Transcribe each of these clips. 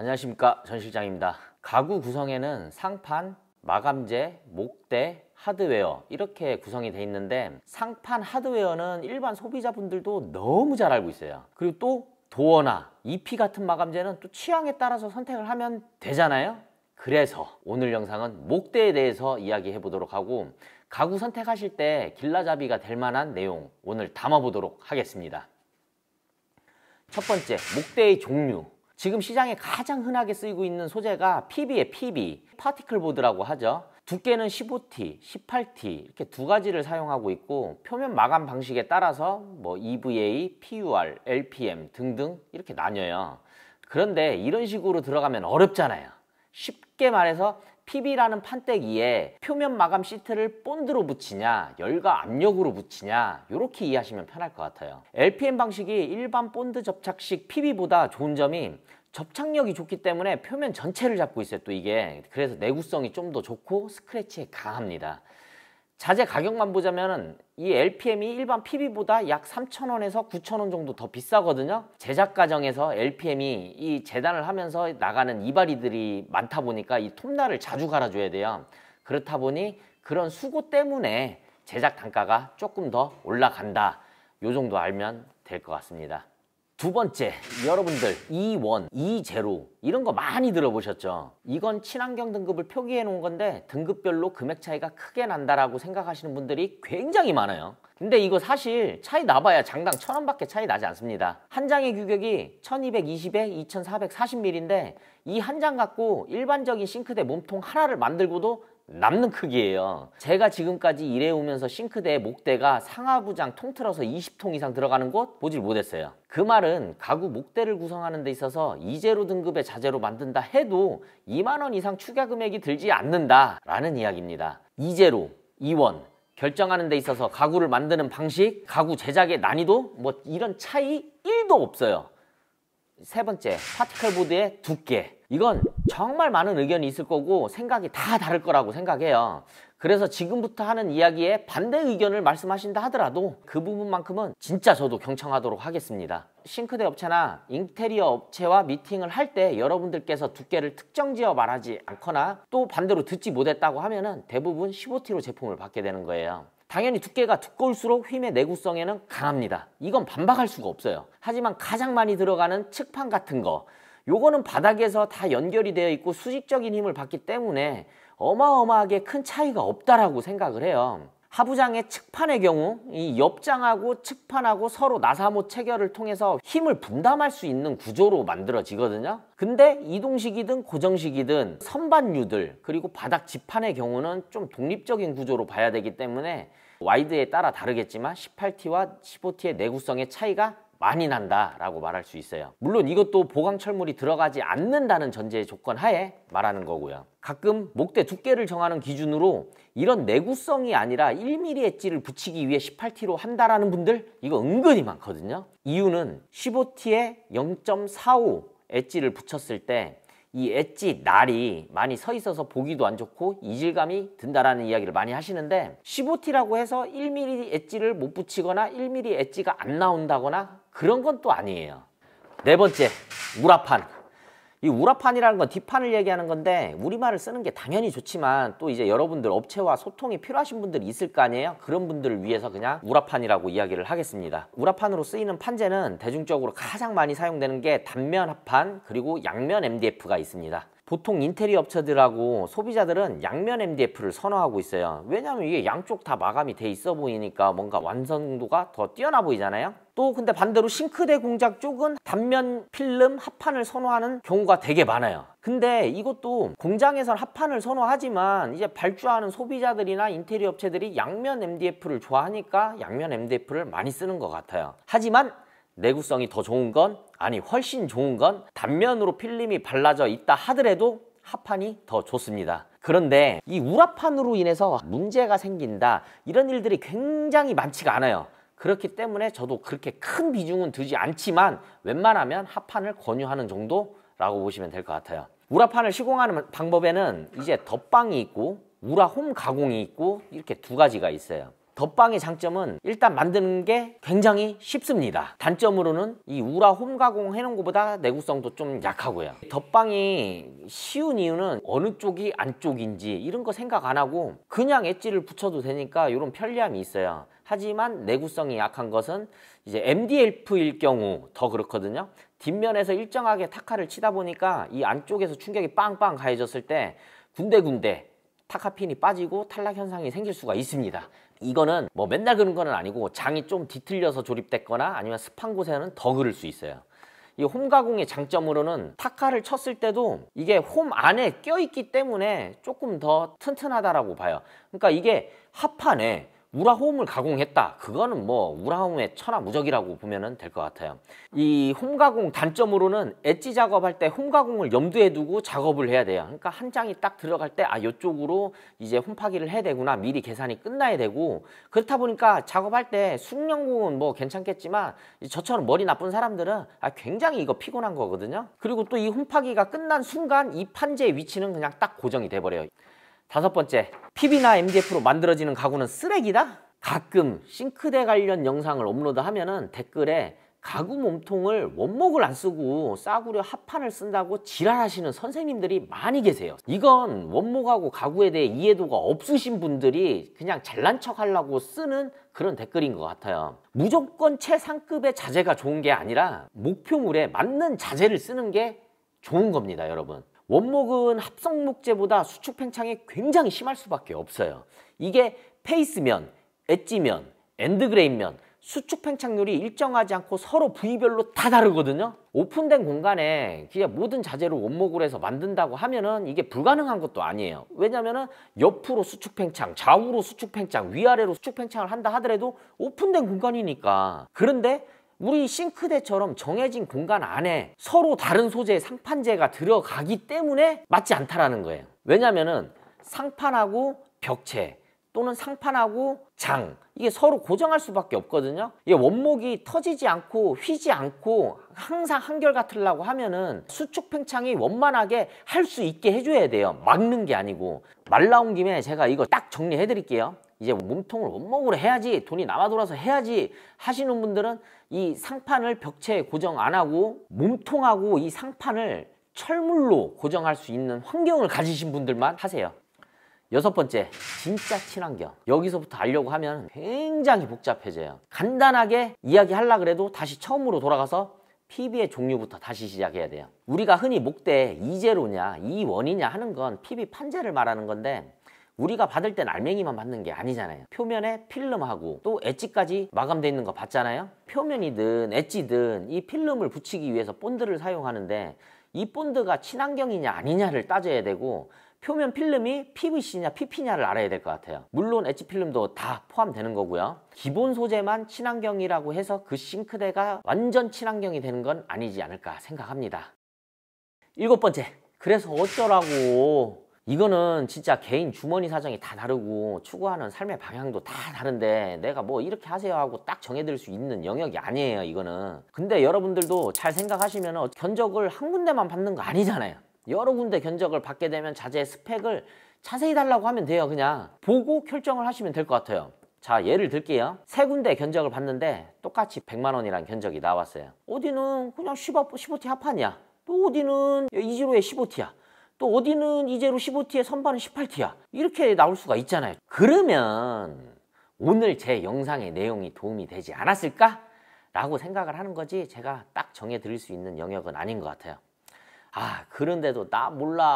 안녕하십니까 전 실장입니다 가구 구성에는 상판, 마감재, 목대, 하드웨어 이렇게 구성이 돼 있는데 상판 하드웨어는 일반 소비자분들도 너무 잘 알고 있어요 그리고 또 도어나 EP 같은 마감재는 또 취향에 따라서 선택을 하면 되잖아요 그래서 오늘 영상은 목대에 대해서 이야기해 보도록 하고 가구 선택하실 때 길라잡이가 될 만한 내용 오늘 담아보도록 하겠습니다 첫 번째 목대의 종류 지금 시장에 가장 흔하게 쓰이고 있는 소재가 PB의 PB, 파티클 보드라고 하죠. 두께는 15T, 18T 이렇게 두 가지를 사용하고 있고 표면 마감 방식에 따라서 뭐 EVA, PUR, LPM 등등 이렇게 나뉘어요. 그런데 이런 식으로 들어가면 어렵잖아요. 쉽게 말해서 PB라는 판때기에 표면 마감 시트를 본드로 붙이냐 열과 압력으로 붙이냐 이렇게 이해하시면 편할 것 같아요 LPM 방식이 일반 본드 접착식 PB보다 좋은 점이 접착력이 좋기 때문에 표면 전체를 잡고 있어요 또 이게 그래서 내구성이 좀 더 좋고 스크래치에 강합니다 자재 가격만 보자면 이 LPM이 일반 PB보다 약 3,000원에서 9,000원 정도 더 비싸거든요. 제작 과정에서 LPM이 이 재단을 하면서 나가는 이발이들이 많다 보니까 이 톱날을 자주 갈아줘야 돼요. 그렇다 보니 그런 수고 때문에 제작 단가가 조금 더 올라간다. 요 정도 알면 될 것 같습니다. 두 번째, 여러분들 E1, E0 이런 거 많이 들어보셨죠? 이건 친환경 등급을 표기해 놓은 건데 등급별로 금액 차이가 크게 난다라고 생각하시는 분들이 굉장히 많아요. 근데 이거 사실 차이 나봐야 장당 1 0 0 0 원밖에 차이 나지 않습니다. 한 장의 규격이 1220에 2440ml인데 이 한 장 갖고 일반적인 싱크대 몸통 하나를 만들고도 남는 크기예요. 제가 지금까지 일해오면서 싱크대의 목대가 상하부장 통틀어서 20통 이상 들어가는 곳 보질 못했어요. 그 말은 가구 목대를 구성하는 데 있어서 이제로 등급의 자재로 만든다 해도 2만원 이상 추가 금액이 들지 않는다 라는 이야기입니다. 이제로, 이원, 결정하는 데 있어서 가구를 만드는 방식, 가구 제작의 난이도 뭐 이런 차이 1도 없어요. 세 번째, 파티클 보드의 두께. 이건 정말 많은 의견이 있을 거고 생각이 다 다를 거라고 생각해요. 그래서 지금부터 하는 이야기에 반대 의견을 말씀하신다 하더라도 그 부분만큼은 진짜 저도 경청하도록 하겠습니다. 싱크대 업체나 인테리어 업체와 미팅을 할 때 여러분들께서 두께를 특정 지어 말하지 않거나 또 반대로 듣지 못했다고 하면 은 대부분 15T로 제품을 받게 되는 거예요. 당연히 두께가 두꺼울수록 휘의 내구성에는 강합니다. 이건 반박할 수가 없어요. 하지만 가장 많이 들어가는 측판 같은 거 요거는 바닥에서 다 연결이 되어 있고 수직적인 힘을 받기 때문에 어마어마하게 큰 차이가 없다라고 생각을 해요. 하부장의 측판의 경우 이 옆장하고 측판하고 서로 나사못 체결을 통해서 힘을 분담할 수 있는 구조로 만들어지거든요. 근데 이동식이든 고정식이든 선반류들 그리고 바닥 지판의 경우는 좀 독립적인 구조로 봐야 되기 때문에 와이드에 따라 다르겠지만 18T와 15T의 내구성의 차이가 많이 난다라고 말할 수 있어요. 물론 이것도 보강 철물이 들어가지 않는다는 전제 조건 하에 말하는 거고요. 가끔 목대 두께를 정하는 기준으로 이런 내구성이 아니라 1mm 엣지를 붙이기 위해 18T로 한다라는 분들 이거 은근히 많거든요. 이유는 15T에 0.45 엣지를 붙였을 때 이 엣지 날이 많이 서 있어서 보기도 안 좋고 이질감이 든다라는 이야기를 많이 하시는데 15T라고 해서 1mm 엣지를 못 붙이거나 1mm 엣지가 안 나온다거나 그런 건 또 아니에요. 네 번째, 우라판. 이 우라판이라는 건 뒷판을 얘기하는 건데 우리말을 쓰는 게 당연히 좋지만 또 이제 여러분들 업체와 소통이 필요하신 분들이 있을 거 아니에요? 그런 분들을 위해서 그냥 우라판이라고 이야기를 하겠습니다. 우라판으로 쓰이는 판재는 대중적으로 가장 많이 사용되는 게 단면 합판 그리고 양면 MDF가 있습니다. 보통 인테리어 업체들하고 소비자들은 양면 MDF를 선호하고 있어요. 왜냐하면 이게 양쪽 다 마감이 돼 있어 보이니까 뭔가 완성도가 더 뛰어나 보이잖아요. 또 근데 반대로 싱크대 공작 쪽은 단면 필름 합판을 선호하는 경우가 되게 많아요. 근데 이것도 공장에선 합판을 선호하지만 이제 발주하는 소비자들이나 인테리어 업체들이 양면 MDF를 좋아하니까 양면 MDF를 많이 쓰는 것 같아요. 하지만 내구성이 더 좋은 건 아니 훨씬 좋은 건 단면으로 필름이 발라져 있다 하더라도 합판이 더 좋습니다 그런데 이 우라판으로 인해서 문제가 생긴다 이런 일들이 굉장히 많지가 않아요 그렇기 때문에 저도 그렇게 큰 비중은 두지 않지만 웬만하면 합판을 권유하는 정도라고 보시면 될 것 같아요 우라판을 시공하는 방법에는 이제 덧방이 있고 우라홈 가공이 있고 이렇게 두 가지가 있어요 덧방의 장점은 일단 만드는 게 굉장히 쉽습니다 단점으로는 이 우라 홈 가공 해놓은 것보다 내구성도 좀 약하고요 덧방이 쉬운 이유는 어느 쪽이 안쪽인지 이런 거 생각 안 하고 그냥 엣지를 붙여도 되니까 이런 편리함이 있어요 하지만 내구성이 약한 것은 이제 MDF일 경우 더 그렇거든요 뒷면에서 일정하게 타카를 치다 보니까 이 안쪽에서 충격이 빵빵 가해졌을 때 군데군데 타카핀이 빠지고 탈락 현상이 생길 수가 있습니다. 이거는 뭐 맨날 그런 거는 아니고 장이 좀 뒤틀려서 조립됐거나 아니면 습한 곳에는 더 그럴 수 있어요. 이 홈가공의 장점으로는 타카를 쳤을 때도 이게 홈 안에 껴있기 때문에 조금 더 튼튼하다라고 봐요. 그러니까 이게 합판에 우라홈을 가공했다. 그거는 뭐 우라홈의 천하무적이라고 보면 될 것 같아요. 이홈 가공 단점으로는 엣지 작업할 때홈 가공을 염두에 두고 작업을 해야 돼요. 그러니까 한 장이 딱 들어갈 때아 이쪽으로 이제 홈파기를 해야 되구나 미리 계산이 끝나야 되고 그렇다 보니까 작업할 때 숙련공은 뭐 괜찮겠지만 저처럼 머리 나쁜 사람들은 아 굉장히 이거 피곤한 거거든요. 그리고 또 이 홈파기가 끝난 순간 이 판재의 위치는 그냥 딱 고정이 돼버려요. 다섯 번째, PB나 MDF로 만들어지는 가구는 쓰레기다? 가끔 싱크대 관련 영상을 업로드하면 은 댓글에 가구 몸통을 원목을 안 쓰고 싸구려 합판을 쓴다고 지랄하시는 선생님들이 많이 계세요 이건 원목하고 가구에 대해 이해도가 없으신 분들이 그냥 잘난 척 하려고 쓰는 그런 댓글인 것 같아요 무조건 최상급의 자재가 좋은 게 아니라 목표물에 맞는 자재를 쓰는 게 좋은 겁니다 여러분 원목은 합성목재보다 수축 팽창이 굉장히 심할 수밖에 없어요. 이게 페이스면, 엣지면, 엔드그레인면 수축 팽창률이 일정하지 않고 서로 부위별로 다 다르거든요. 오픈된 공간에 그냥 모든 자재를 원목으로 해서 만든다고 하면은 이게 불가능한 것도 아니에요. 왜냐면은 옆으로 수축 팽창, 좌우로 수축 팽창, 위아래로 수축 팽창을 한다 하더라도 오픈된 공간이니까. 그런데 우리 싱크대처럼 정해진 공간 안에 서로 다른 소재의 상판재가 들어가기 때문에 맞지 않다라는 거예요. 왜냐면은 상판하고 벽체 또는 상판하고 장 이게 서로 고정할 수밖에 없거든요 이게 원목이 터지지 않고 휘지 않고 항상 한결같으려고 하면은 수축 팽창이 원만하게 할 수 있게 해줘야 돼요 막는 게 아니고 말 나온 김에 제가 이거 딱 정리해 드릴게요 이제 몸통을 원목으로 해야지 돈이 남아 돌아서 해야지 하시는 분들은 이 상판을 벽체에 고정 안 하고 몸통하고 이 상판을 철물로 고정할 수 있는 환경을 가지신 분들만 하세요 여섯 번째, 진짜 친환경. 여기서부터 알려고 하면 굉장히 복잡해져요. 간단하게 이야기하려 그래도 다시 처음으로 돌아가서 PB의 종류부터 다시 시작해야 돼요. 우리가 흔히 목대 이제로냐 이원이냐 하는 건 PB 판재를 말하는 건데 우리가 받을 땐 알맹이만 받는 게 아니잖아요 표면에 필름하고 또 엣지까지 마감되어 있는 거 봤잖아요 표면이든 엣지든 이 필름을 붙이기 위해서 본드를 사용하는데 이 본드가 친환경이냐 아니냐를 따져야 되고 표면 필름이 PVC냐 PP냐를 알아야 될 것 같아요 물론 엣지 필름도 다 포함되는 거고요 기본 소재만 친환경이라고 해서 그 싱크대가 완전 친환경이 되는 건 아니지 않을까 생각합니다 일곱 번째 그래서 어쩌라고 이거는 진짜 개인 주머니 사정이 다 다르고 추구하는 삶의 방향도 다 다른데 내가 뭐 이렇게 하세요 하고 딱 정해드릴 수 있는 영역이 아니에요 이거는 근데 여러분들도 잘 생각하시면 견적을 한 군데만 받는 거 아니잖아요 여러 군데 견적을 받게 되면 자제 스펙을 자세히 달라고 하면 돼요 그냥 보고 결정을 하시면 될 것 같아요 자 예를 들게요 세 군데 견적을 봤는데 똑같이 100만원이란 견적이 나왔어요 어디는 그냥 15, 15T 합판이야 또 어디는 이지로에 15T야 또 어디는 이제로 15T에 선반은 18T야 이렇게 나올 수가 있잖아요 그러면 오늘 제 영상의 내용이 도움이 되지 않았을까? 라고 생각을 하는 거지 제가 딱 정해 드릴 수 있는 영역은 아닌 것 같아요 아 그런데도 나 몰라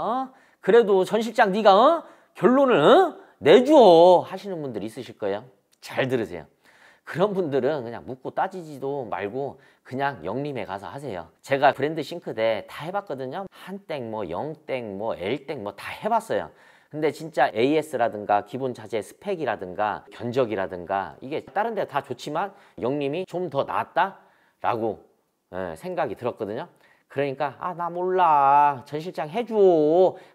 어? 그래도 전 실장 네가 어? 결론을 어? 내줘 하시는 분들 있으실 거예요 잘 들으세요 그런 분들은 그냥 묻고 따지지도 말고 그냥 영림에 가서 하세요. 제가 브랜드 싱크대 다 해봤거든요. 한 땡 뭐 영땡 뭐엘땡뭐 다 해봤어요. 근데 진짜 AS라든가 기본 자재 스펙이라든가 견적이라든가 이게 다른 데 다 좋지만 영림이 좀 더 낫다? 라고 예, 생각이 들었거든요. 그러니까 아 나 몰라 전실장 해줘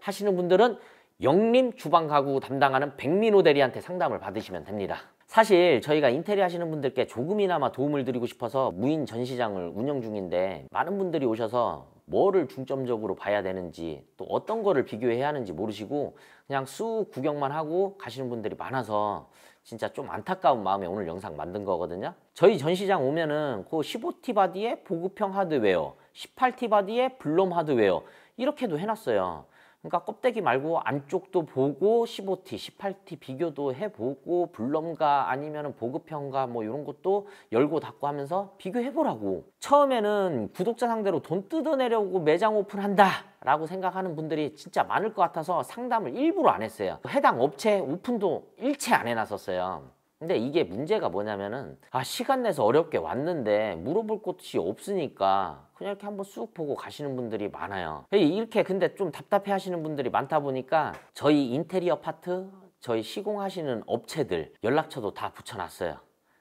하시는 분들은 영림 주방가구 담당하는 백민호 대리한테 상담을 받으시면 됩니다. 사실 저희가 인테리어 하시는 분들께 조금이나마 도움을 드리고 싶어서 무인 전시장을 운영 중인데 많은 분들이 오셔서 뭐를 중점적으로 봐야 되는지 또 어떤 거를 비교해야 하는지 모르시고 그냥 쑥 구경만 하고 가시는 분들이 많아서 진짜 좀 안타까운 마음에 오늘 영상 만든 거거든요 저희 전시장 오면은 그 15T 바디에 보급형 하드웨어 18T 바디에 블롬 하드웨어 이렇게도 해놨어요 그러니까 껍데기 말고 안쪽도 보고 15T, 18T 비교도 해보고 블럼가 아니면 보급형과 뭐 이런 것도 열고 닫고 하면서 비교해보라고 처음에는 구독자 상대로 돈 뜯어내려고 매장 오픈한다 라고 생각하는 분들이 진짜 많을 것 같아서 상담을 일부러 안 했어요 해당 업체 오픈도 일체 안 해놨었어요 근데 이게 문제가 뭐냐면은 아 시간 내서 어렵게 왔는데 물어볼 곳이 없으니까 그냥 이렇게 한번 쑥 보고 가시는 분들이 많아요 이렇게 근데 좀 답답해 하시는 분들이 많다 보니까 저희 인테리어 파트 저희 시공하시는 업체들 연락처도 다 붙여놨어요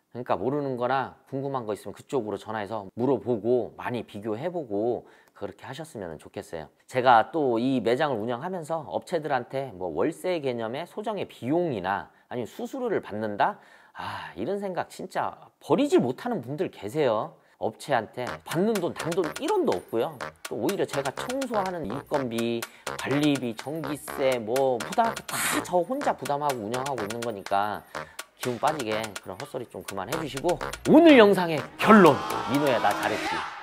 그러니까 모르는 거나 궁금한 거 있으면 그쪽으로 전화해서 물어보고 많이 비교해보고 그렇게 하셨으면 좋겠어요 제가 또 이 매장을 운영하면서 업체들한테 뭐 월세 개념의 소정의 비용이나 아니면 수수료를 받는다? 아 이런 생각 진짜 버리지 못하는 분들 계세요 업체한테 받는 돈 단돈 1원도 없고요 또 오히려 제가 청소하는 인건비, 관리비, 전기세 뭐 부담 다 저 혼자 부담하고 운영하고 있는 거니까 기운 빠지게 그런 헛소리 좀 그만해 주시고 오늘 영상의 결론 민호야 나 잘했지